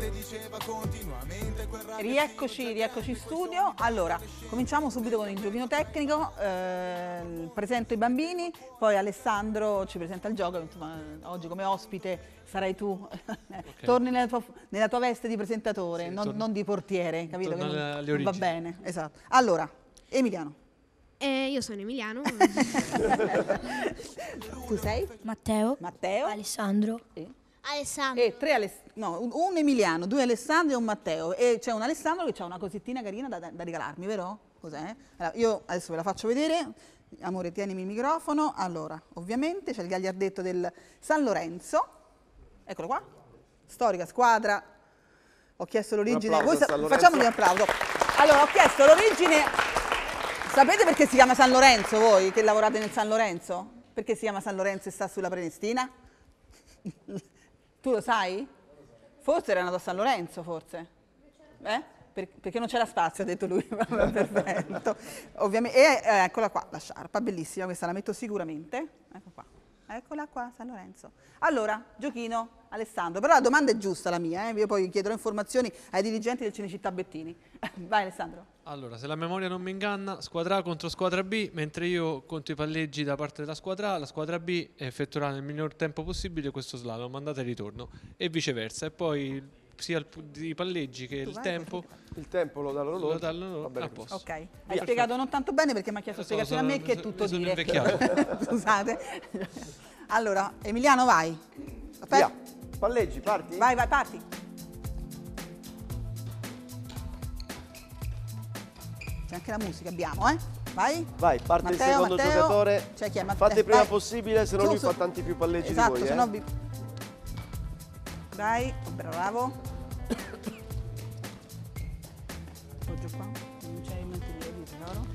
Presidente diceva continuamente quel Rieccoci, rieccoci in studio. Allora, cominciamo subito con il giochino tecnico. Eh, presento i bambini, poi Alessandro ci presenta il gioco. Insomma, oggi come ospite sarai tu. Okay. Torni nella tua, nella tua, veste di presentatore, sì, non, non, di portiere, capito? Che non va bene, esatto. Allora, Emiliano. Eh, io sono Emiliano. tu sei? Matteo. Matteo. Alessandro. Sì. Alessandro. E tre Aless no, un, Emiliano, due Alessandro e un Matteo. E c'è un Alessandro che ha una cosettina carina da, da, regalarmi, vero? Cos'è? Allora, io adesso ve la faccio vedere. Amore, tienimi il microfono. Allora, ovviamente c'è il gagliardetto del San Lorenzo. Eccolo qua. Storica squadra. Ho chiesto l'origine. facciamogli un applauso. Allora, ho chiesto l'origine. Sapete perché si chiama San Lorenzo voi che lavorate nel San Lorenzo? Perché si chiama San Lorenzo e sta sulla Prenestina? Tu lo sai? Forse era andato a San Lorenzo, forse. Eh? Per, perché non c'era spazio, ha detto lui, perfetto. Ovviamente, e, eh, eccola qua, la sciarpa, bellissima, questa la metto sicuramente. Ecco qua. Eccola qua, San Lorenzo. Allora, giochino, Alessandro. Però la domanda è giusta la mia, eh? io poi chiederò informazioni ai dirigenti del Cinecittà Bettini. Vai Alessandro. Allora, se la memoria non mi inganna, squadra A contro squadra B, mentre io conto i palleggi da parte della squadra A, la squadra B effettuerà nel miglior tempo possibile questo slalom, andata e ritorno, e viceversa. E poi sia il, i palleggi che tu il vai, tempo. Il tempo lo dà loro. Lo dà l'orologio. Ah, ok, hai Via. spiegato non tanto bene perché mi ha chiesto so, spiegazioni sono, a me che è tutto sono dire. invecchiato. Scusate. Allora, Emiliano vai. Aspetta. Via. Palleggi, parti. Vai, vai, parti. C'è anche la musica, abbiamo, eh? Vai. Vai, parte Matteo, il secondo Matteo. giocatore. Cioè chi è? Matteo. Fate prima vai. possibile, se no lui fa tanti più palleggi esatto, di voi. Esatto, se eh. no eh. vi... Vai, bravo. qua, non c'è inutile di tesoro.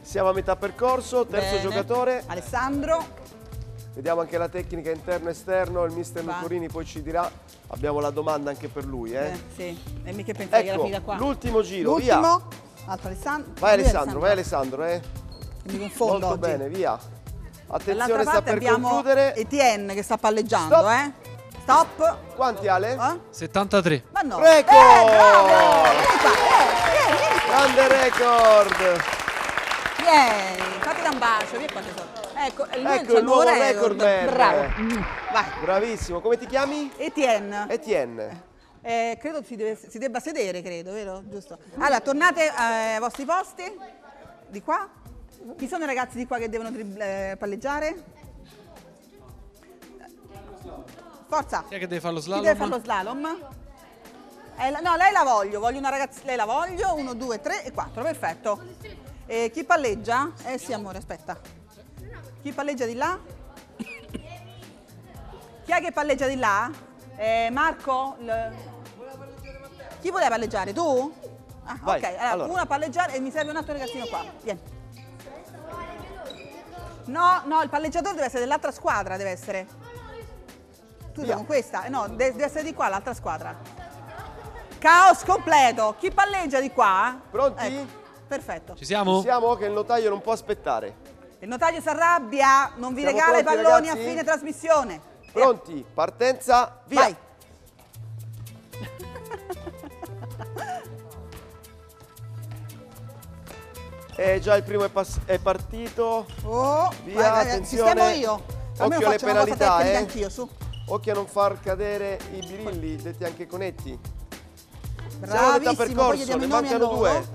Siamo a metà percorso, terzo Bene. giocatore. Alessandro. Vediamo anche la tecnica interno e esterno, il mister Lucorini poi ci dirà, abbiamo la domanda anche per lui. Eh? Eh, sì, e mica pensare ecco, che era qua. L'ultimo giro, via. Altro Alessandro. Vai Alessandro, vai Alessandro. Eh. Mi confondo Molto oggi. bene, via. Attenzione, sta per concludere. Etienne che sta palleggiando, Stop. eh. Stop. Quanti Ale? Eh? 73. Ma no. Ecco! Eh, bravo! Eh, Grande record! Vieni, fate un bacio, via qua Ecco, il ecco il nuovo record. record Bravo. Eh. Mm, vai. Bravissimo, come ti chiami? Etienne. Etienne. Eh, credo si, deve, si, debba sedere, credo, vero? Giusto. Allora, tornate eh, ai vostri posti. Di qua. Chi sono i ragazzi di qua che devono eh, palleggiare? Forza. Chi è che deve fare lo slalom? Chi deve fare lo slalom? La, no, lei la voglio, voglio una ragazza, lei la voglio, 1, 2, 3 e 4, perfetto. E eh, chi palleggia? Eh sì amore, aspetta. Chi palleggia di là? Chi è che palleggia di là? Eh, Marco? L... Chi voleva palleggiare? Tu? Ah, Vai, ok, allora, allora. una palleggiare e mi serve un altro ragazzino qua. Vieni. No, no, il palleggiatore deve essere dell'altra squadra, deve essere. Tu sei questa? No, deve essere di qua l'altra squadra. Caos completo. Chi palleggia di qua? Pronti? Ecco, perfetto. Ci siamo? Ci siamo che il notaio non può aspettare. Il notaio si arrabbia, non vi Siamo regala pronti, i palloni ragazzi? a fine trasmissione. Pronti? Partenza, via! Vai. Eh, già il primo è, è partito. Oh, via, guarda, attenzione. Sistemo io. Almeno Occhio alle faccio una cosa penalità, eh. anch'io, su. Occhio a non far cadere i birilli, detti anche conetti. Siamo a metà percorso, ne mancano due.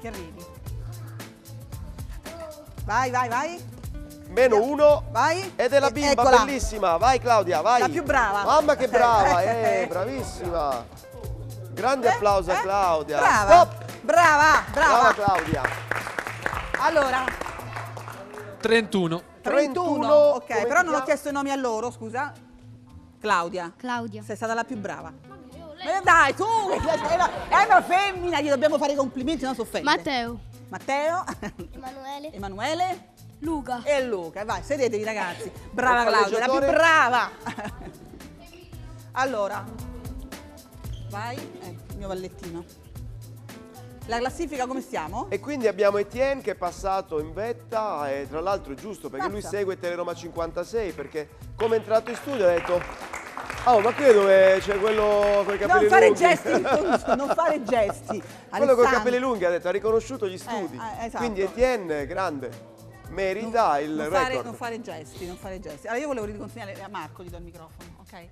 Che arrivi. Vai, vai, vai. Meno uno. Vai. Ed è la bimba, Eccola. bellissima. Vai Claudia, vai. La più brava. Mamma che brava, eh. eh, bravissima. Grande eh, applauso a eh. Claudia. Brava. Stop. Brava, brava. Brava Claudia. Allora. 31. 31, 31 ok, però non ho chiesto i nomi a loro, scusa. Claudia. Claudia. Sei stata la più brava. Ma dai, tu! È una femmina, gli dobbiamo fare i complimenti, non soffende. Matteo. Matteo. Emanuele. Emanuele. Luca. E Luca, vai, sedetevi ragazzi. Brava Claudia, la più brava. Allora, vai, ecco, il mio vallettino. La classifica come stiamo? E quindi abbiamo Etienne che è passato in vetta e tra l'altro è giusto perché Mazza. lui segue Teleroma 56 perché come è entrato in studio ha detto Oh, ma credo che c'è quello con i capelli non fare lunghi. Gesti, non fare gesti. Quello con i capelli lunghi ha detto, ha riconosciuto gli eh, studi. Eh, esatto. Quindi Etienne, grande merita non, il non record. Fare, non fare gesti, non fare gesti. Allora io volevo riconsegnare a Marco, gli do il microfono, ok?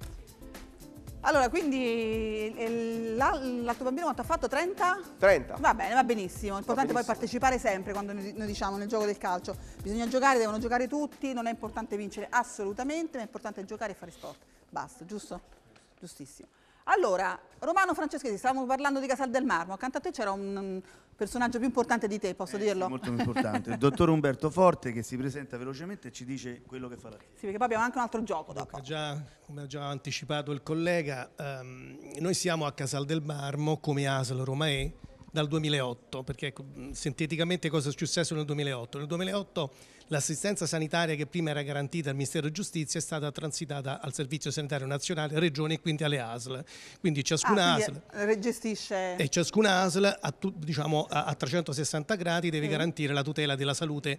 Allora, quindi eh, l'altro bambino quanto ha fatto? 30? 30. Va bene, va benissimo. L'importante poi partecipare sempre quando noi diciamo nel gioco del calcio. Bisogna giocare, devono giocare tutti, non è importante vincere assolutamente, ma è importante giocare e fare sport. Basta, giusto? Giustissimo. Allora, Romano Franceschetti, stavamo parlando di Casal del Marmo, accanto a te c'era un personaggio più importante di te, posso eh, dirlo? Sì, molto importante, il dottor Umberto Forte che si presenta velocemente e ci dice quello che farà. Sì, perché poi abbiamo anche un altro gioco dopo. Già, come ha già anticipato il collega, ehm, noi siamo a Casal del Marmo come ASL Romae, dal 2008, perché ecco, mm, sinteticamente cosa è successo nel 2008? Nel 2008 l'assistenza sanitaria che prima era garantita al Ministero di Giustizia è stata transitata al Servizio Sanitario Nazionale, Regione e quindi alle ASL. Quindi ciascuna ah, ASL gestisce... e ciascuna ASL a, diciamo, a 360 gradi deve mm. garantire la tutela della salute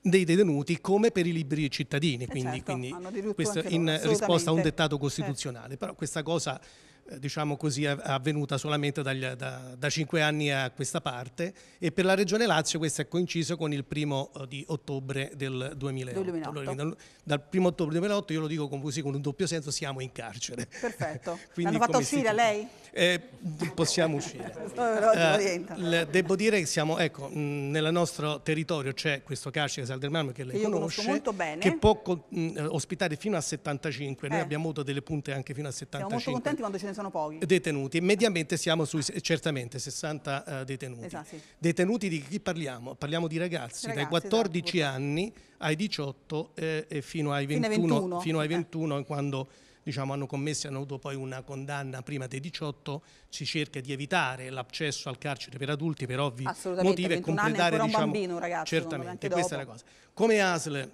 dei detenuti come per i libri cittadini, eh, quindi, certo, quindi questo in risposta a un dettato costituzionale. Certo. Però questa cosa eh, diciamo così, avvenuta solamente dagli, da, da 5 anni a questa parte e per la Regione Lazio questo è coinciso con il primo eh, di ottobre del 2008. 2008. Dal, dal primo ottobre 2008, io lo dico così con un doppio senso, siamo in carcere. Perfetto. L'hanno fatto uscire a lei? Eh, possiamo uscire. Eh, devo dire che siamo, ecco, mm, nel nostro territorio c'è questo carcere Saldermano che lei che conosce, che può mm, ospitare fino a 75, eh. noi abbiamo avuto delle punte anche fino a 75. Siamo molto contenti quando ce ne sono pochi. Detenuti, e mediamente siamo sui certamente 60 uh, eh, detenuti. Esatto, sì. Detenuti di chi parliamo? Parliamo di ragazzi, ragazzi dai 14 esatto. anni ai 18 eh, e fino ai 21, fino ai 21, fino ai 21 quando diciamo, hanno commesso e hanno avuto poi una condanna prima dei 18, si cerca di evitare l'accesso al carcere per adulti per ovvi motivi e completare diciamo, un bambino, un certamente questa dopo. è la cosa. Come ASL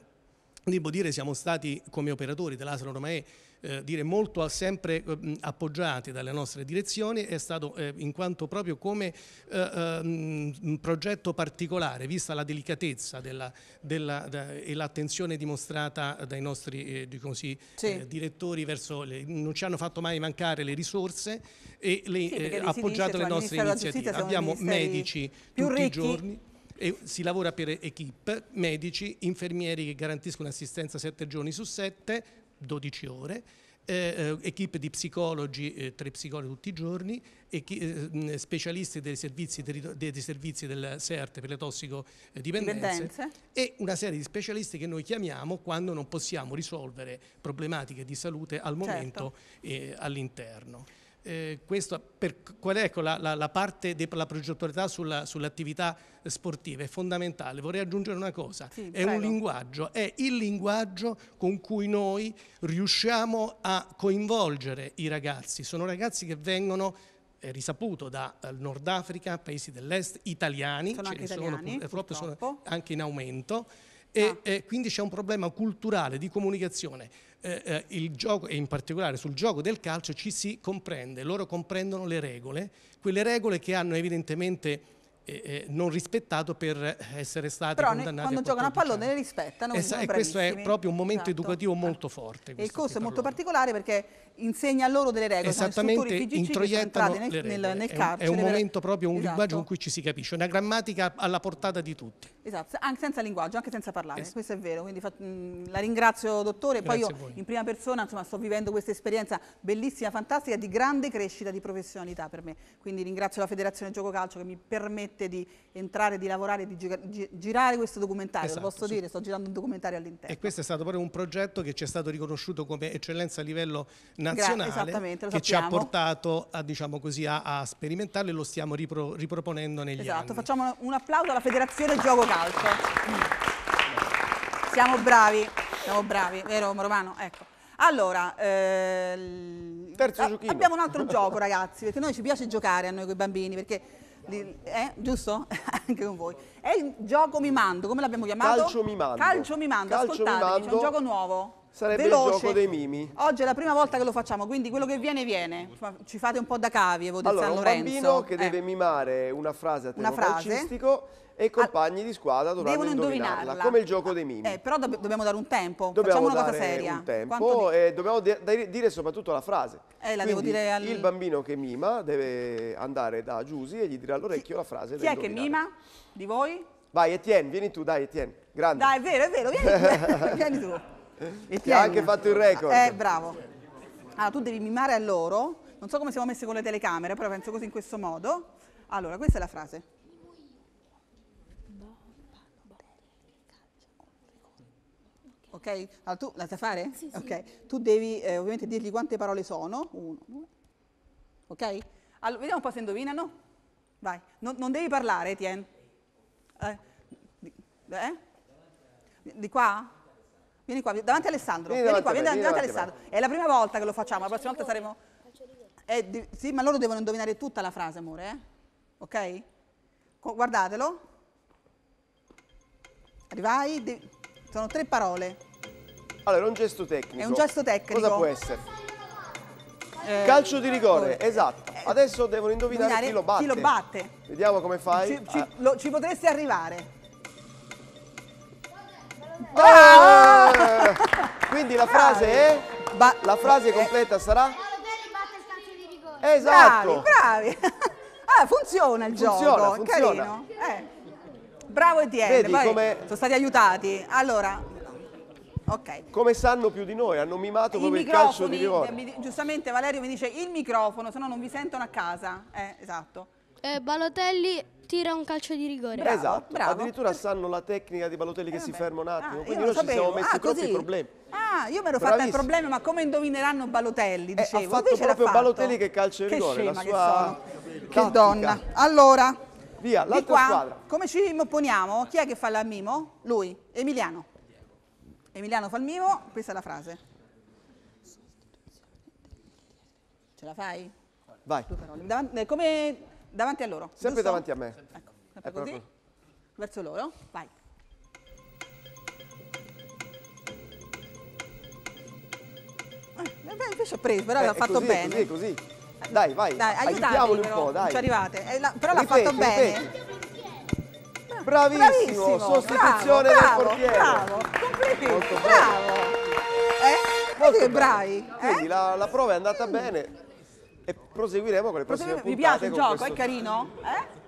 devo dire siamo stati come operatori dell'ASL Romae eh, dire, molto sempre eh, appoggiati dalle nostre direzioni, è stato eh, in quanto proprio come eh, ehm, un progetto particolare, vista la delicatezza della, della, da, e l'attenzione dimostrata dai nostri eh, di così, eh, sì. direttori verso le, non ci hanno fatto mai mancare le risorse e le, sì, appoggiato dice, le nostre iniziative. Abbiamo medici tutti ricchi. i giorni. E si lavora per equip, medici, infermieri che garantiscono assistenza sette giorni su sette, 12 ore, eh, eh, equip di psicologi, eh, tre psicologi tutti i giorni, eh, specialisti dei servizi, dei servizi del CERT per le tossicodipendenze e una serie di specialisti che noi chiamiamo quando non possiamo risolvere problematiche di salute al certo. momento certo. all'interno. Eh, questo, per, qual è ecco, la, la, la, parte della progettualità sulla, sull'attività sportiva? È fondamentale. Vorrei aggiungere una cosa, sì, è prego. un linguaggio, è il linguaggio con cui noi riusciamo a coinvolgere i ragazzi. Sono ragazzi che vengono è risaputo da eh, Nord Africa, paesi dell'est, italiani, sono ce ne italiani, sono purtroppo, purtroppo sono anche in aumento e, ah. eh, quindi c'è un problema culturale di comunicazione. Eh, eh, il gioco, e in particolare sul gioco del calcio, ci si comprende, loro comprendono le regole, quelle regole che hanno evidentemente eh, non rispettato per essere stati Però condannati. Però quando giocano a pallone anni. le rispettano. Esa, e questo è proprio un momento esatto. educativo molto forte. E il corso è molto particolare perché insegna loro delle regole. Esattamente, introiettano nel, nel, nel, carcere. È un, è un momento proprio, un esatto. linguaggio in esatto. cui ci si capisce, una grammatica alla portata di tutti. Esatto, anche senza linguaggio, anche senza parlare, esatto. questo è vero. Quindi fa, mh, mm, la ringrazio dottore, Grazie poi io in prima persona insomma, sto vivendo questa esperienza bellissima, fantastica, di grande crescita di professionalità per me. Quindi ringrazio la Federazione Gioco Calcio che mi permette permette di entrare, di lavorare, di girare questo documentario, esatto, lo posso sì. dire, sto girando un documentario all'interno. E questo è stato proprio un progetto che ci è stato riconosciuto come eccellenza a livello nazionale, Gra che ci ha portato a, diciamo così, a, a sperimentarlo e lo stiamo ripro riproponendo negli esatto, anni. Esatto, facciamo un applauso alla Federazione Gioco Calcio. Siamo bravi, siamo bravi, vero Romano? Ecco. Allora, eh, abbiamo un altro gioco ragazzi, perché noi ci piace giocare a noi con i bambini, perché eh? giusto? Anche con voi. È il gioco mi mando, come l'abbiamo chiamato? Calcio mimando. Calcio mimando, Calcio ascoltatemi, mando. c'è un gioco nuovo. Sarebbe veloce. il gioco dei mimi. Oggi è la prima volta che lo facciamo, quindi quello che viene viene. Ci fate un po' da cavie, voi del allora, San Lorenzo. un bambino che eh. deve mimare una frase a tema calcistico e i compagni di squadra dovranno indovinarla, indovinarla, come il gioco dei mimi. Eh, però do dobbiamo dare un tempo, dobbiamo facciamo una cosa seria. Dobbiamo dare Un tempo e dobbiamo dire soprattutto la frase. Eh, la devo dire al... il bambino che mima deve andare da Giusi e gli dirà all'orecchio la frase Chi è indovinare. che mima? Di voi? Vai Etienne, vieni tu, dai Etienne, grande. Dai, è vero, è vero, vieni tu. vieni tu. E ti ha anche fatto il record. Eh, bravo. Allora, tu devi mimare a loro. Non so come siamo messi con le telecamere, però penso così in questo modo. Allora, questa è la frase. Ok? Allora, tu la sai fare? Sì, sì. Ok. Tu devi eh, ovviamente dirgli quante parole sono. Uno, due. Ok? Allora, vediamo un po' se indovinano. Vai. Non, non devi parlare, Tien. Eh? Di, eh? di qua? Vieni qua, davanti Alessandro. Vieni, vieni qua, vieni davanti, Alessandro. È la prima volta che lo facciamo, la prossima volta saremo... Eh, Sì, ma loro devono indovinare tutta la frase, amore, eh? Ok? Guardatelo. Arrivai, di... sono tre parole. Allora, è un gesto tecnico. È un gesto tecnico. Cosa può essere? Eh, Calcio di rigore, esatto. eh, esatto. Adesso devono indovinare, indovinare chi, lo batte. chi lo batte. Vediamo come fai. Ci, ci, ah. ci potresti arrivare. Bravo! Quindi la frase è? Ba la frase eh. completa sarà? Eh, esatto. Bravi, bravi. Ah, funziona il funziona, gioco, funziona. carino. Eh. Bravo Etienne, Vedi, Poi come... sono stati aiutati. Allora, ok. Come sanno più di noi, hanno mimato come il calcio di eh, rigore. Giustamente Valerio mi dice il microfono, se no non vi sentono a casa. Eh, esatto. Eh, Balotelli tira un calcio di rigore. Bravo, esatto, bravo. addirittura sanno la tecnica di Balotelli eh, che vabbè. si ferma un ah, attimo, ah, quindi noi sapevo. ci siamo messi ah, troppi così. problemi. Ah, io mi ero fatta il problema, ma come indovineranno Balotelli, dicevo. Eh, ha fatto Invece proprio fatto. Balotelli che calcia il rigore, la sua che, che donna. Allora, Via, l'altra qua, squadra. Come ci opponiamo? Chi è che fa la mimo? Lui, Emiliano. Emiliano fa il mimo, questa è la frase. Ce la fai? Vai. Eh, come Davanti a loro. Sempre giusto? davanti a me. Ecco, sempre così. Proprio. Verso loro. Vai. Ah, eh, invece ho preso, però l'ha fatto così, bene. Così, così. Dai, vai. Dai, aiutiamoli però, un po', dai. Ci arrivate. Eh, la, però l'ha fatto bene. Ripeti. Ah, bravissimo, Bravissimo, sostituzione bravo, del portiere. Bravo, complimenti. Molto bravo. bravo. Eh? Molto Vedi che bravi. Eh? Quindi eh? la, la prova è andata mm. bene proseguiremo con le prossime puntate. Mi piace il gioco? Questo... È carino?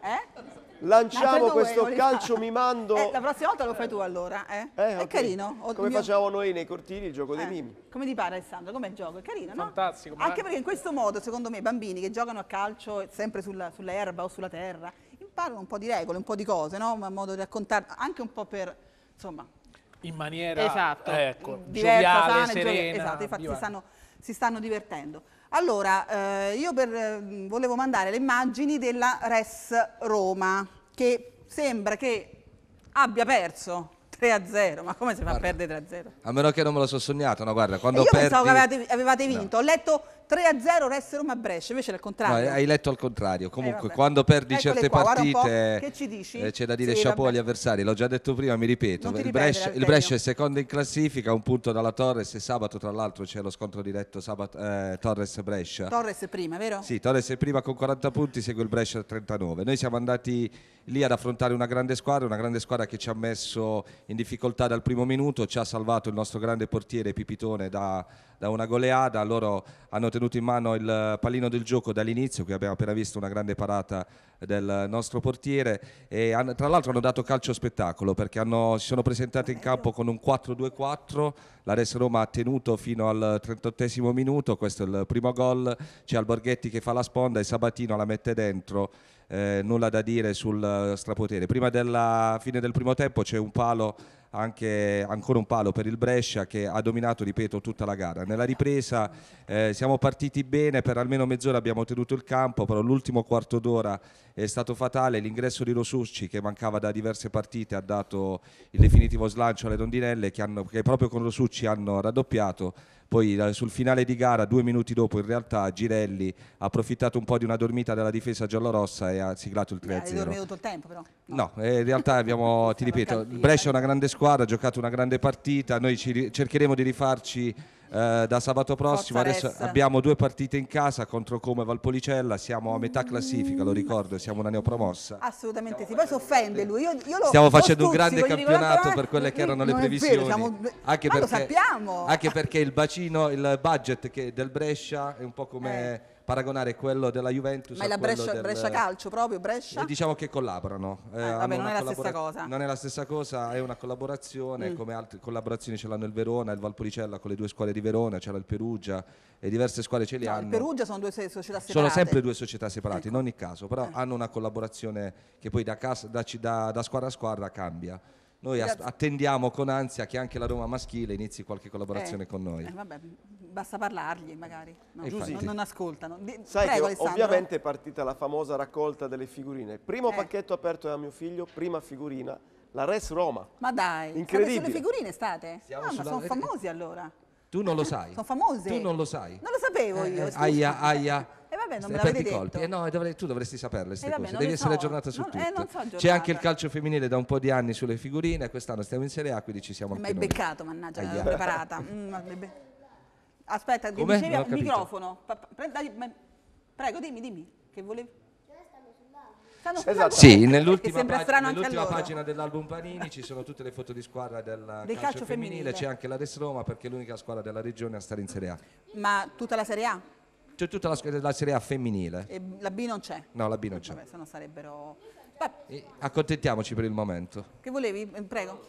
Eh? Eh? Lanciamo no, questo due, calcio mi mando. Eh, la prossima volta lo fai tu allora, eh? eh okay. È carino. Ho come mio... facciamo noi nei cortili il gioco dei eh, mimi. Come ti pare Alessandro? Com'è il gioco? È carino, Fantastico, no? Fantastico. Anche perché in questo modo, secondo me, i bambini che giocano a calcio sempre sulla, sulla erba o sulla terra, imparano un po' di regole, un po' di cose, no? Un modo di raccontare, anche un po' per, insomma... In maniera, esatto. ecco, diversa, gioviale, sana, serena. Gioviale. Esatto, infatti si stanno, si stanno divertendo. Allora, eh, io per, ehm, volevo mandare le immagini della Res Roma, che sembra che abbia perso 3 a 0, ma come si fa guarda, a perdere 3 a 0? A meno che non me lo so sognato, no guarda, quando e io perdi... pensavo che avevate, avevate vinto, no. ho letto 3-0 a Resse Roma Brescia, invece è il contrario. No, hai letto al contrario. Eh, Comunque, eh, quando perdi Eccole certe qua, partite, eh, c'è da dire sì, chapeau agli avversari. L'ho già detto prima, mi ripeto. Il Brescia, il Brescia, è secondo in classifica, un punto dalla Torres. E sabato, tra l'altro, c'è lo scontro diretto sabato, eh, Torres-Brescia. Torres prima, vero? Sì, Torres è prima con 40 punti, segue il Brescia 39. Noi siamo andati lì ad affrontare una grande squadra, una grande squadra che ci ha messo in difficoltà dal primo minuto, ci ha salvato il nostro grande portiere Pipitone da da una goleada, loro hanno tenuto in mano il pallino del gioco dall'inizio, qui abbiamo appena visto una grande parata del nostro portiere e hanno, tra l'altro hanno dato calcio spettacolo perché hanno, si sono presentati in campo con un 4-2-4, la l'Ares Roma ha tenuto fino al 38 minuto, questo è il primo gol, c'è Alborghetti che fa la sponda e Sabatino la mette dentro. Eh, nulla da dire sul strapotere. Prima della fine del primo tempo c'è un palo anche ancora un palo per il Brescia che ha dominato, ripeto, tutta la gara. Nella ripresa eh, siamo partiti bene, per almeno mezz'ora abbiamo tenuto il campo, però l'ultimo quarto d'ora è stato fatale, l'ingresso di Rosucci che mancava da diverse partite ha dato il definitivo slancio alle rondinelle che, hanno, che proprio con Rosucci hanno raddoppiato poi eh, sul finale di gara, due minuti dopo, in realtà Girelli ha approfittato un po' di una dormita della difesa giallorossa e ha siglato il 3-0. Hai dormito tutto il tempo però? No, no eh, in realtà abbiamo, ti ripeto, Brescia è una grande squadra, ha giocato una grande partita, noi cercheremo di rifarci eh, da sabato prossimo. Forza Adesso Ressa. abbiamo due partite in casa contro Come Valpolicella, siamo a metà classifica, lo ricordo, siamo una neopromossa. Assolutamente sì, poi si offende lui. Io, io lo, Stiamo facendo un grande campionato per quelle che erano le previsioni. Vero, siamo... anche, perché, anche perché, il bacino, il budget del Brescia è un po' come... Eh paragonare quello della Juventus Ma è la Brescia, del, Brescia, Calcio proprio, Brescia? Eh, diciamo che collaborano. Eh, ah, vabbè, non è la stessa cosa. Non è la stessa cosa, è una collaborazione, mm. come altre collaborazioni ce l'hanno il Verona, il Valpolicella con le due squadre di Verona, c'era il Perugia e diverse squadre ce le no, hanno. Il Perugia sono due società separate. Sono sempre due società separate, ecco. in ogni caso, però eh. hanno una collaborazione che poi da, casa, da, da, da squadra a squadra cambia. Noi as- attendiamo con ansia che anche la Roma maschile inizi qualche collaborazione eh, con noi. Eh, vabbè, basta parlargli magari, no, non, non, ascoltano. Di- Sai prego, che Alessandro. ovviamente è partita la famosa raccolta delle figurine. Primo eh. pacchetto aperto da mio figlio, prima figurina, la Res Roma. Ma dai, incredibile. Sulle figurine state? Siamo no, ah, ma sono famosi allora. Tu non lo sai. sono famosi. Tu non lo sai. Non lo sapevo eh, io. Eh, aia, aia. vabbè, non me l'avete detto. Colpi. Eh no, dovrei, tu dovresti saperle queste eh, cose, devi essere so. aggiornata su non, tutto. Eh, non so aggiornata. C'è anche il calcio femminile da un po' di anni sulle figurine, quest'anno stiamo in Serie A, quindi ci siamo anche Ma è beccato, mannaggia, l'ho preparata. Mm, Aspetta, Come? dicevi al microfono. Prego, dimmi, dimmi, che volevi... Esatto. Sì, nell'ultima, pag- nell'ultima pagina dell'album Panini ci sono tutte le foto di squadra del, del calcio, calcio femminile. femminile, c'è anche la Res Roma perché è l'unica squadra della regione a stare in Serie A. Ma tutta la Serie A? C'è tutta la, la, Serie A femminile. E la B non c'è? No, la B non c'è. Vabbè, se no sarebbero... Accontentiamoci per il momento. Che volevi? Eh, prego.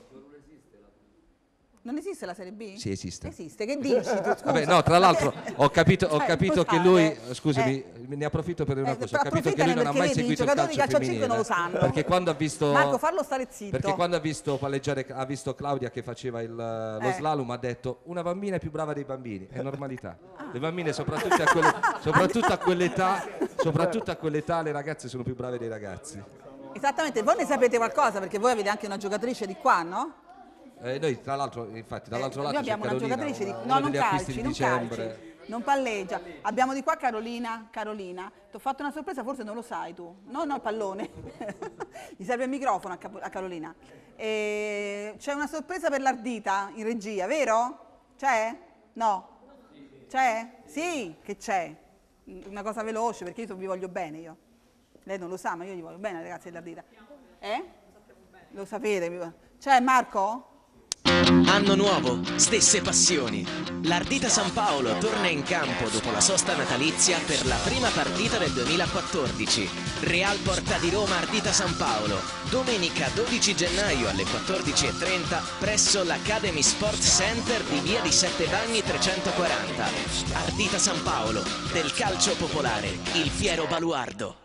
Non esiste la Serie B? Sì, esiste. Esiste, che dici? Tu, Vabbè, no, tra l'altro ho cioè, capito, ho capito che eh, lui, scusami, eh. ne approfitto per dire una eh, cosa, ho capito che lui non ha mai seguito il calcio, calcio femminile. Non lo sanno. Perché quando ha visto Marco, farlo stare zitto. Perché quando ha visto palleggiare ha visto Claudia che faceva il, lo eh. slalom ha detto "Una bambina è più brava dei bambini, è normalità". Ah. Le bambine soprattutto a, quelle, soprattutto a quell'età, soprattutto a quell'età le ragazze sono più brave dei ragazzi. Esattamente, voi ne sapete qualcosa perché voi avete anche una giocatrice di qua, no? Eh, noi tra l'altro, infatti, dall'altro eh, lato abbiamo una giocatrice di no, non calci, non calci, non palleggia. Abbiamo di qua Carolina, Carolina, ti ho fatto una sorpresa, forse non lo sai tu. No, no, il pallone. Gli serve il microfono a, a Carolina. E... C'è una sorpresa per l'ardita in regia, vero? C'è? No? C'è? Sì, che c'è. Una cosa veloce perché io vi voglio bene io. Lei non lo sa, ma io gli voglio bene, ragazzi dell'ardita. Eh? Lo sapete. C'è Marco? Anno nuovo, stesse passioni. L'Ardita San Paolo torna in campo dopo la sosta natalizia per la prima partita del 2014. Real Porta di Roma Ardita San Paolo, domenica 12 gennaio alle 14.30 presso l'Academy Sport Center di Via di Sette Bagni 340. Ardita San Paolo, del calcio popolare, il fiero baluardo.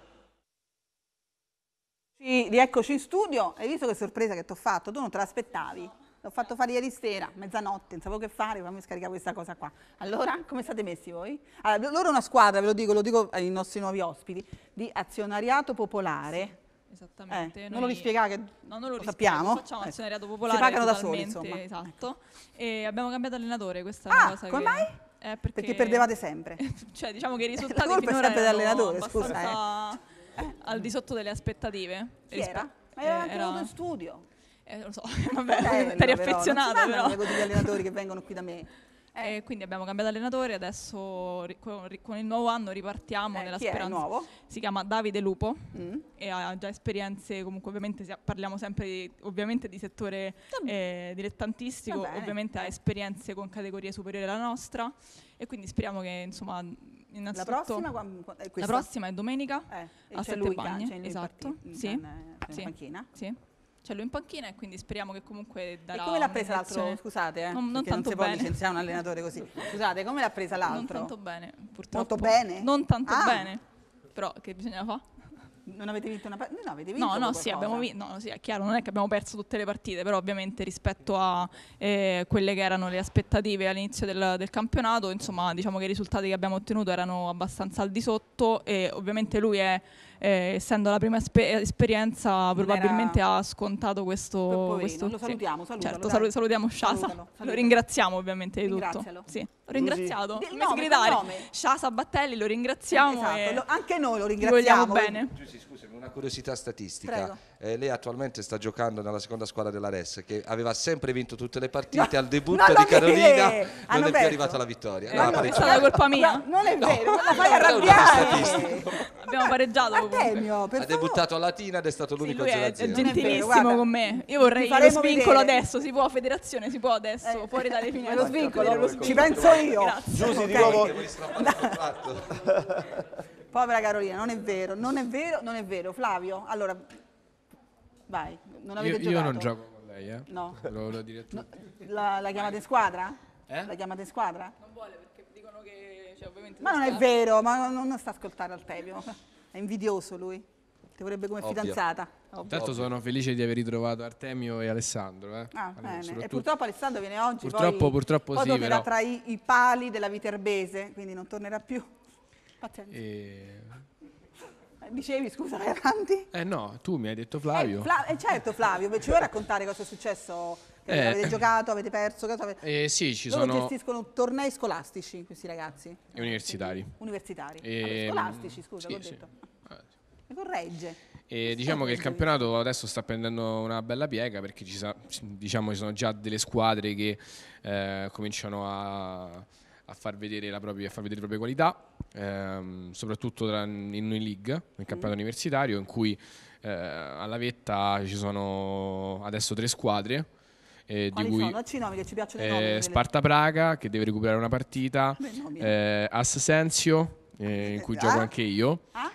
rieccoci in studio. Hai visto che sorpresa che ti ho fatto? Tu non te l'aspettavi. L'ho fatto fare ieri sera, mezzanotte, non sapevo che fare, fammi scaricare questa cosa qua. Allora, come state messi voi? Allora, loro è una squadra, ve lo dico, lo dico ai nostri nuovi ospiti, di azionariato popolare. Sì, esattamente. Eh, non lo rispiegare che no, non lo, lo sappiamo. Facciamo eh. azionariato popolare. Si pagano da soli, insomma. Ecco. Esatto. E abbiamo cambiato allenatore, questa ah, cosa come che... mai? Eh, perché... perché... perdevate sempre. cioè, diciamo che i risultati La finora sempre erano scusa, eh. al di sotto delle aspettative. Chi era? Ma era eh, anche in studio. Eh, lo so, vabbè, bello, eri affezionato però. però. degli allenatori che vengono qui da me. Eh. quindi abbiamo cambiato allenatore, adesso ri- con, il nuovo anno ripartiamo eh, nella speranza. Si chiama Davide Lupo mm. e ha già esperienze, comunque ovviamente parliamo sempre di, ovviamente di settore eh, dilettantistico, ovviamente ha esperienze con categorie superiori alla nostra e quindi speriamo che insomma la prossima, la prossima, è domenica eh, a Sette Bagni, esatto, in, sì. in, in sì. panchina. Sì lui in panchina e quindi speriamo che comunque darà E come l'ha presa l'altro? Scusate, eh, non, non tanto non si bene. può licenziare un allenatore così. Scusate, come l'ha presa l'altro? Non tanto bene, purtroppo. Molto bene? Non tanto ah. bene, però che bisognava fare? Non avete vinto una partita? No, avete vinto no, no, sì, abbiamo vinto. No, sì, è chiaro, non è che abbiamo perso tutte le partite, però ovviamente rispetto a eh, quelle che erano le aspettative all'inizio del, del, campionato, insomma, diciamo che i risultati che abbiamo ottenuto erano abbastanza al di sotto e ovviamente lui è eh, essendo la prima esper- esperienza probabilmente era... ha scontato questo... questo lo salutiamo, salutalo, certo, salu- salutiamo Shasa, salutalo, salutalo. lo ringraziamo ovviamente di tutto. Sì, l'ho ringraziato, Giusy. come nome, Shasa Battelli, lo ringraziamo. Sì, esatto. lo, anche noi lo ringraziamo. Lo vogliamo bene. Giusy, una curiosità statistica, eh, lei attualmente sta giocando nella seconda squadra della dell'Ares che aveva sempre vinto tutte le partite, no, al debutto di Carolina dire. non è più arrivata la vittoria. Eh, no, no, è stata colpa mia. No, non è vero, non la fai arrabbiare. Abbiamo pareggiato Artemio, Ha debuttato a Latina ed è stato l'unico sì, lui è, è gentilissimo con me. Io vorrei lo svincolo vedere. adesso, si può federazione, si può adesso, eh. fuori dalle eh, finali. Lo svincolo, ci penso io. Giusi di nuovo. Povera Carolina, non è vero, non è vero, non è vero. Flavio, allora, vai, non avete io, giocato. Io non gioco con lei, eh? No. Lo, lo dire no, la, la, chiamate in squadra? Eh? La chiamate in squadra? Non vuole perché dicono che... Cioè, ma non, è vero, ma non, non sta ascoltando Altevio. È invidioso lui. Ti vorrebbe come Ovvio. fidanzata. Ovvio. Intanto sono felice di aver ritrovato Artemio e Alessandro. Eh? Ah, allora, e purtroppo Alessandro viene oggi. Purtroppo, poi, purtroppo poi sì. Poi tornerà però. tra i, i, pali della Viterbese, quindi non tornerà più. E... Eh. Dicevi, scusa, vai avanti. Eh no, tu mi hai detto eh, Flavio. Eh, Fla eh certo Flavio, ci vuoi raccontare cosa è successo? Eh. Avete eh. giocato, avete perso? Cosa avete... Eh sì, ci Loro sono... gestiscono tornei scolastici questi ragazzi. E universitari. Universitari. E... Vabbè, scolastici, mm, scusa, sì, l'ho sì. detto. Ah, mi corregge. E diciamo che il campionato adesso sta prendendo una bella piega perché ci, sa, diciamo, ci sono già delle squadre che eh, cominciano a a far vedere, propria, a far vedere le proprie qualità, ehm, soprattutto tra, in New League, nel mm. campionato mm. universitario, in cui eh, alla vetta ci sono adesso tre squadre. Eh, di cui nomi, eh, Sparta Praga che deve recuperare una partita, Beh, eh, Assensio eh, in cui eh, gioco ah? anche io. Ah?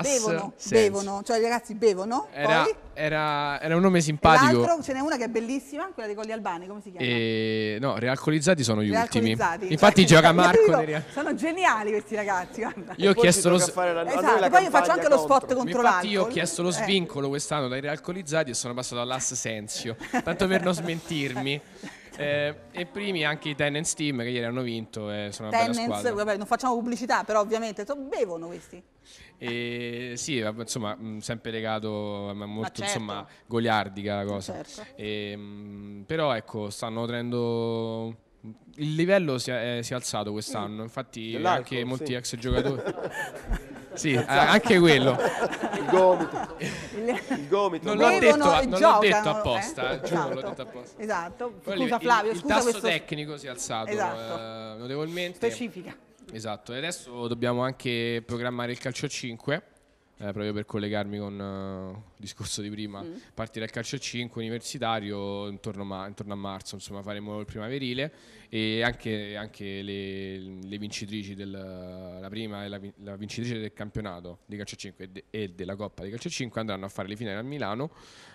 bevono, bevono, cioè i ragazzi bevono. Era, era, era, un nome simpatico. E l'altro ce n'è una che è bellissima, quella dei Colli Albani, come si chiama? E, no, realcolizzati sono gli ultimi. Infatti cioè, gioca Marco. Dico, sono geniali questi ragazzi. Guarda. Io ho chiesto lo s- la, esatto, poi io faccio anche contro. lo spot contro Infatti l'alcol. io ho chiesto lo eh. svincolo quest'anno dai realcolizzati e sono passato all'Assenzio, tanto per non smentirmi. Eh, e primi anche i Tenants Team che ieri hanno vinto e eh, sono una bella Vabbè, non facciamo pubblicità, però ovviamente so, bevono questi. E, sì, insomma, sempre legato a molto certo. insomma, goliardica la cosa. Certo. E, però ecco, stanno tenendo il livello si è, eh, si è alzato quest'anno, mm. infatti anche molti sì. ex giocatori Sì, eh, anche quello. Il gomito. Il gomito. Non, l'ho detto, detto, eh? apposta, eh? giuro, esatto. l'ho detto apposta. Esatto. Scusa Flavio, il, scusa tasso questo... tecnico si è alzato esatto. eh, notevolmente. Specifica. Esatto, e adesso dobbiamo anche programmare il calcio 5 eh, proprio per collegarmi con uh, il discorso di prima, mm. partire al calcio a 5 universitario intorno, ma, intorno, a marzo, insomma faremo il primaverile e anche, anche le, le, vincitrici, del, la prima e la, la, vincitrice del campionato di calcio a 5 e, de, e, della Coppa di calcio a 5 andranno a fare le finali a Milano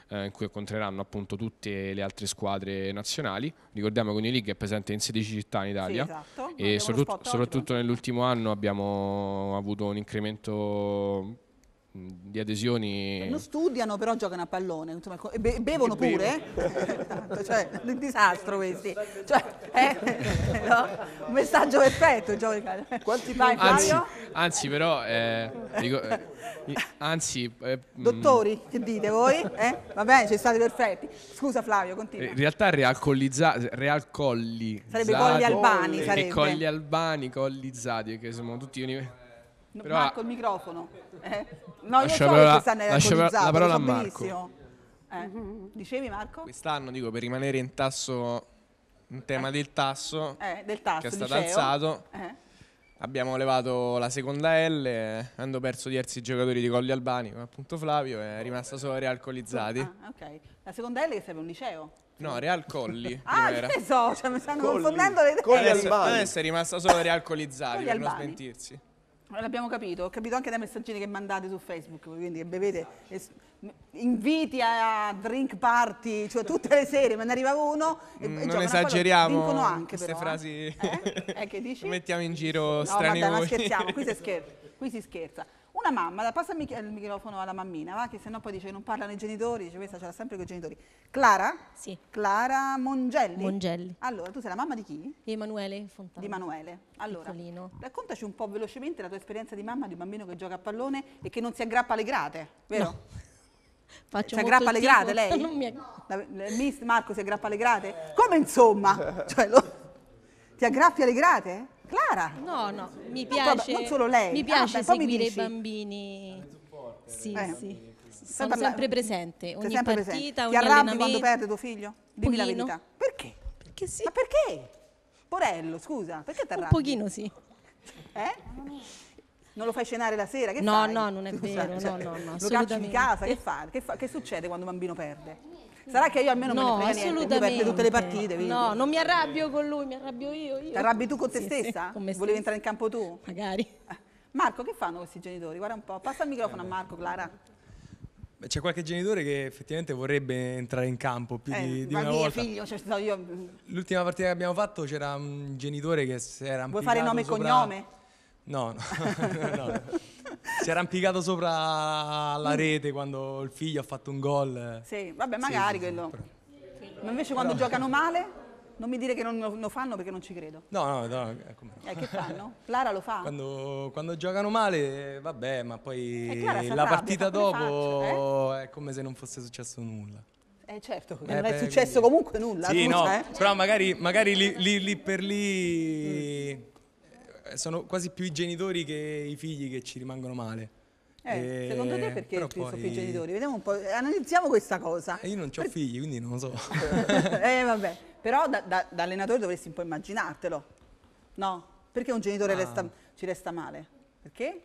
eh, in cui incontreranno appunto tutte le altre squadre nazionali, ricordiamo che Uniliga è presente in 16 città in Italia sì, esatto. e soprattutto, soprattutto nell'ultimo anno abbiamo avuto un incremento di adesioni. Non studiano, però giocano a pallone, insomma, e be bevono e pure. Eh. Tanto, cioè, un disastro questi. Cioè, eh, no? Un messaggio perfetto. Quanti Vai, anzi, anzi, però, eh, dico, eh, anzi, eh, dottori, che dite voi? Eh? Va bene, ci state perfetti. Scusa, Flavio, continua. In realtà, realcollizzato, realcolli. Sarebbe colli albani. Sarebbe. colli albani, collizzati, che sono tutti. universi. Però, Marco, il microfono. Eh? No, io so parola, che stanno la parola a Marco. Eh? Dicevi Marco? Quest'anno, dico, per rimanere in tasso, in tema eh. del tasso, eh, del tasso, che è stato liceo. alzato, eh. abbiamo levato la seconda L, hanno perso diversi giocatori di Colli Albani, come appunto Flavio, è rimasta solo Real Ah, ok. La seconda L che serve un liceo? No, Real Colli. ah, che so, cioè, mi stanno confondendo le idee. Colli Albani. Adesso è rimasta solo Real Collizzati, per non smentirsi. L'abbiamo capito, ho capito anche dai messaggini che mandate su Facebook, quindi che bevete inviti a drink party, cioè tutte le sere, me ne arriva uno e mm, Non esageriamo vincono anche queste però, eh. frasi, eh? Eh, mettiamo in giro no, strani No, ma ma scherziamo, qui si scherza. Qui si scherza. Una mamma, passa il, microfono alla mammina, va, che sennò poi dice che non parlano i genitori, dice questa ce l'ha sempre con i genitori. Clara? Sì. Clara Mongelli? Mongelli. Allora, tu sei la mamma di chi? Di Emanuele Fontana. Di Emanuele. Allora, Piccolino. raccontaci un po' velocemente la tua esperienza di mamma di un bambino che gioca a pallone e che non si aggrappa alle grate, vero? No. Faccio si aggrappa alle grate lei? Non mi aggrappa. La, Miss Marco si aggrappa alle grate? Come insomma? Cioè, lo, ti aggrappi alle grate? Clara? No, no, mi piace. Non, solo lei. Mi piace ah, beh, seguire i bambini. Sì, eh. sì. Sono parla... sempre presente, ogni sempre partita, presente. Ti arrabbi quando perde tuo figlio? Dimmi Pochino. la verità. Perché? Perché sì. Ma perché? Porello, scusa, perché ti arrabbi? Un pochino sì. Eh? Non lo fai cenare la sera? Che no, fai? no, non è vero, cioè, no, no, no, Lo cacci di casa, che, fa? Che, fa? che succede quando un bambino perde? Sarà che io almeno no, me ne frega niente, tutte le partite. Vedi? No, non mi arrabbio con lui, mi arrabbio io. io. Ti arrabbi tu con te sì, stessa? Sì, con Volevi entrare in campo tu? Magari. Eh, Marco, che fanno questi genitori? Guarda un po', passa il microfono a eh, Marco, Clara. C'è qualche genitore che effettivamente vorrebbe entrare in campo più eh, di, di una volta. mio Figlio, cioè, no, io... L'ultima partita che abbiamo fatto c'era un genitore che si era Vuoi fare nome e sopra... cognome? no, no, no si è arrampicato sopra la mm. rete quando il figlio ha fatto un gol. Sì, vabbè, magari sì, sì, quello. Però... Ma invece quando però... giocano male? Non mi dire che non lo fanno perché non ci credo. No, no, no. Come... Eh, che fanno? Clara lo fa. Quando, quando giocano male, vabbè, ma poi eh, la rabbia, partita dopo faccia, eh? è come se non fosse successo nulla. Eh certo, eh non beh, è successo quindi... comunque nulla. Sì, tu, no, eh? però magari, magari lì, lì, lì, per lì... Mm eh, sono quasi più i genitori che i figli che ci rimangono male. Eh, Secondo te perché poi... sono più i genitori? Vediamo un po', analizziamo questa cosa. Eh, io non ho per... figli, quindi non lo so. eh vabbè, però da, da, da, allenatore dovresti un po' immaginartelo, no? Perché un genitore ah. resta, ci resta male? Perché?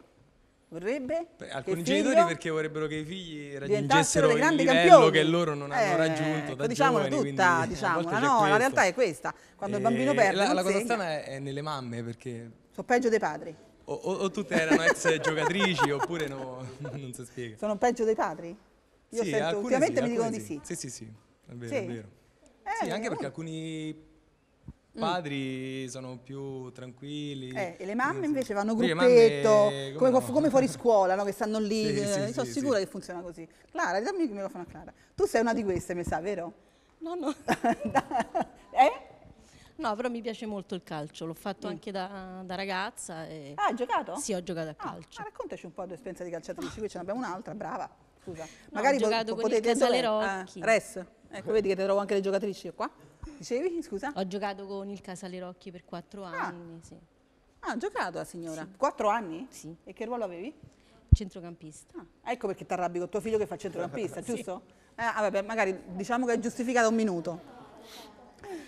vorrebbe alcuni genitori perché vorrebbero che i figli raggiungessero il livello campioni. che loro non hanno eh, raggiunto ecco, da diciamolo giovani, tutta, quindi, no, la realtà è questa quando eh, il bambino eh, perde la, la cosa strana è, nelle mamme perché sono peggio dei padri o, o, o tutte erano ex giocatrici oppure no, non si spiega sono peggio dei padri? io sì, sento, ultimamente sì, mi dicono sì. di sì sì sì sì, è vero, è vero. Eh, sì anche perché alcuni Mm. padri sono più tranquilli. Eh, e le mamme invece vanno gruppetto, mamme, come, come, no? come, fuori scuola, no? che stanno lì. Sì, sì, sono sì, sicura che funziona così. Clara, dammi il microfono a Clara. Tu sei una di queste, mi sa, vero? No, no. eh? No, però mi piace molto il calcio, l'ho fatto mm. anche da, da ragazza. E... Ah, hai giocato? Sì, ho giocato a ah, calcio. Ah, raccontaci un po' dell'esperienza di calciatrice, qui ce n'abbiamo un'altra, brava. Scusa. No, Magari ho giocato po- con potete il Casalerocchi. Ah, res, ecco, vedi che te trovo anche le giocatrici qua. Dicevi, scusa? Ho giocato con il Casalerocchi per quattro ah. anni, ah. sì. Ah, ha giocato la signora? Sì. Quattro anni? Sì. E che ruolo avevi? Centrocampista. Ah, ecco perché ti arrabbi con tuo figlio che fa centrocampista, sì. giusto? Eh, ah, vabbè, magari diciamo che è giustificata un minuto.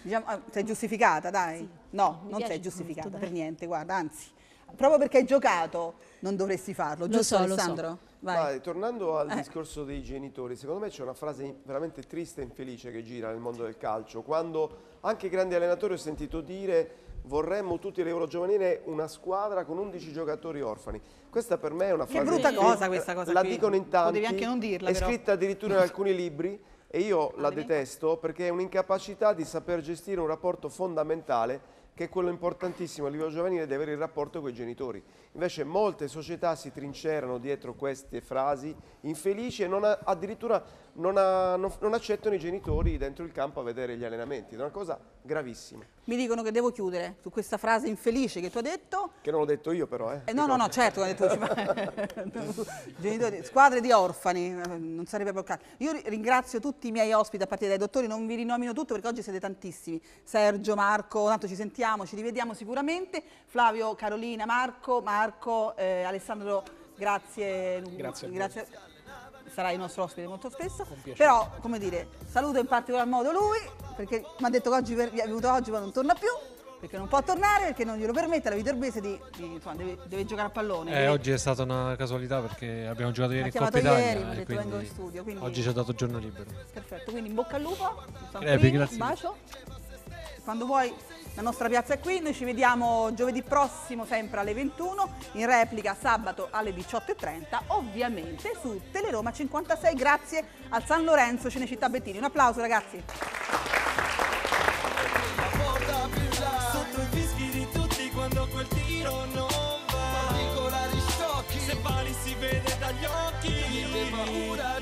Diciamo, ah, sei giustificata, dai. Sì. No, Mi non sei giustificata molto, per niente, guarda, anzi. Proprio perché hai giocato non dovresti farlo, lo giusto so, Alessandro? Lo so. Vai. Ma, tornando al eh. discorso dei genitori, secondo me c'è una frase veramente triste e infelice che gira nel mondo del calcio, quando anche grandi allenatori ho sentito dire vorremmo tutti l'Euro giovanile una squadra con 11 giocatori orfani. Questa per me è una frase... Che brutta cosa questa cosa La qui. dicono in tanti, Potevi anche non dirla, è però. scritta addirittura in alcuni libri e io ah, la detesto perché è un'incapacità di saper gestire un rapporto fondamentale che è quello importantissimo a livello giovanile di avere il rapporto con i genitori. Invece molte società si trincerano dietro queste frasi infelici e non ha, addirittura non, ha, non, non, accettano i genitori dentro il campo a vedere gli allenamenti. È una cosa gravissima. Mi dicono che devo chiudere su questa frase infelice che tu hai detto. Che non l'ho detto io però, eh. eh no, no, no, certo che l'hai detto Genitori, squadre di orfani, non sarebbe proprio Io ringrazio tutti i miei ospiti a partire dai dottori, non vi rinomino tutto perché oggi siete tantissimi. Sergio, Marco, tanto ci sentiamo, ci rivediamo sicuramente. Flavio, Carolina, Marco, Marco. Marco, eh, Alessandro, grazie, grazie, grazie sarà il nostro ospite molto spesso, però come dire, saluto in particolar modo lui, perché mi ha detto che oggi è venuto oggi ma non torna più, perché non può tornare, perché non glielo permette la Viterbese di, di insomma, deve, deve, giocare a pallone. Eh, oggi è stata una casualità perché abbiamo giocato ieri in Coppa Italia. Ieri, detto, quindi vengo in studio, quindi... Oggi ci ha dato giorno libero. Perfetto, quindi in bocca al lupo, un eh, grazie. bacio quando vuoi la nostra piazza è qui, noi ci vediamo giovedì prossimo sempre alle 21, in replica sabato alle 18.30, ovviamente su Teleroma 56, grazie al San Lorenzo Cinecittà Bettini. Un applauso ragazzi. Sotto i fischi di tutti quando quel tiro non va Particolari sciocchi Se pari si vede dagli occhi Vive paura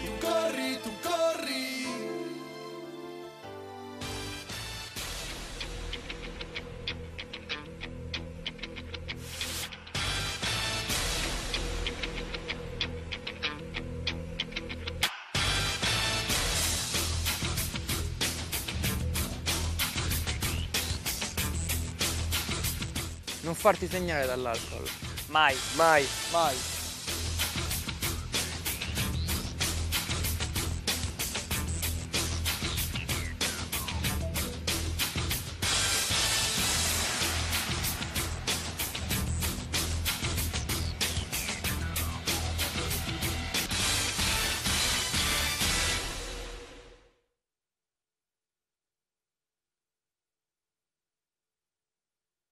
farti segnare dall'alcol. Mai. Mai. Mai.